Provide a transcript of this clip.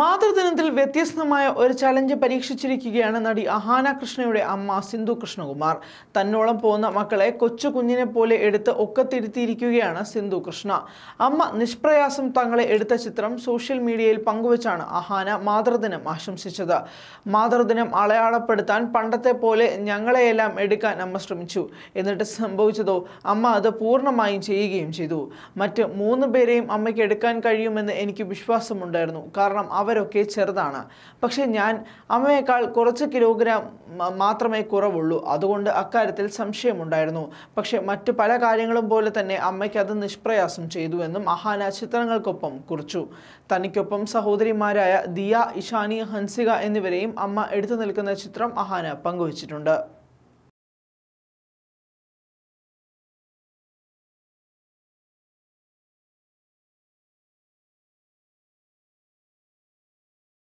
മാതൃദിനത്തിൽ വ്യത്യസ്തമായ ഒരു ചലഞ്ച് പരീക്ഷിച്ചിരിക്കുകയാണ് നടി അഹാന കൃഷ്ണയുടെ അമ്മ സിന്ധു കൃഷ്ണകുമാർ തന്നോളം പോകുന്ന മക്കളെ കൊച്ചു കുഞ്ഞിനെ പോലെ എടുത്ത് ഒക്കത്തിരുത്തിയിരിക്കുകയാണ് സിന്ധു കൃഷ്ണ അമ്മ നിഷ്പ്രയാസം തങ്ങളെ എടുത്ത ചിത്രം സോഷ്യൽ മീഡിയയിൽ പങ്കുവച്ചാണ് അഹാന മാതൃദിനം ആശംസിച്ചത് മാതൃദിനം അളയാളപ്പെടുത്താൻ പണ്ടത്തെ പോലെ ഞങ്ങളെയെല്ലാം എടുക്കാൻ അമ്മ ശ്രമിച്ചു എന്നിട്ട് സംഭവിച്ചതോ അമ്മ അത് പൂർണ്ണമായും ചെയ്യുകയും ചെയ്തു മറ്റ് മൂന്ന് പേരെയും അമ്മയ്ക്ക് എടുക്കാൻ കഴിയുമെന്ന് എനിക്ക് വിശ്വാസമുണ്ടായിരുന്നു കാരണം അവരൊക്കെ ചെറുതാണ് പക്ഷേ ഞാൻ അമ്മയേക്കാൾ കുറച്ച് കിലോഗ്രാം മാത്രമേ കുറവുള്ളൂ അതുകൊണ്ട് അക്കാര്യത്തിൽ സംശയമുണ്ടായിരുന്നു പക്ഷേ മറ്റു പല കാര്യങ്ങളും പോലെ തന്നെ അമ്മയ്ക്ക് അത് നിഷ്പ്രയാസം ചെയ്തുവെന്നും അഹാന ചിത്രങ്ങൾക്കൊപ്പം കുറിച്ചു തനിക്കൊപ്പം സഹോദരിമാരായ ദിയ ഇഷാനി ഹൻസിക എന്നിവരെയും അമ്മ എടുത്തു നിൽക്കുന്ന ചിത്രം അഹാന പങ്കുവച്ചിട്ടുണ്ട്